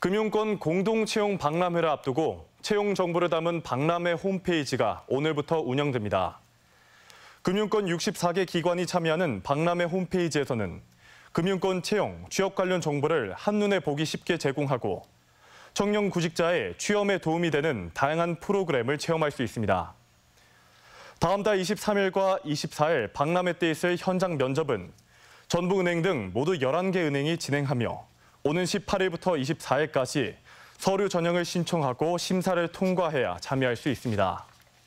금융권 공동채용 박람회를 앞두고 채용 정보를 담은 박람회 홈페이지가 오늘부터 운영됩니다. 금융권 64개 기관이 참여하는 박람회 홈페이지에서는 금융권 채용, 취업 관련 정보를 한눈에 보기 쉽게 제공하고 청년 구직자의 취업에 도움이 되는 다양한 프로그램을 체험할 수 있습니다. 다음 달 23일과 24일 박람회 때 있을 현장 면접은 전북은행등 모두 11개 은행이 진행하며 오는 18일부터 24일까지 서류 전형을 신청하고 심사를 통과해야 참여할 수 있습니다.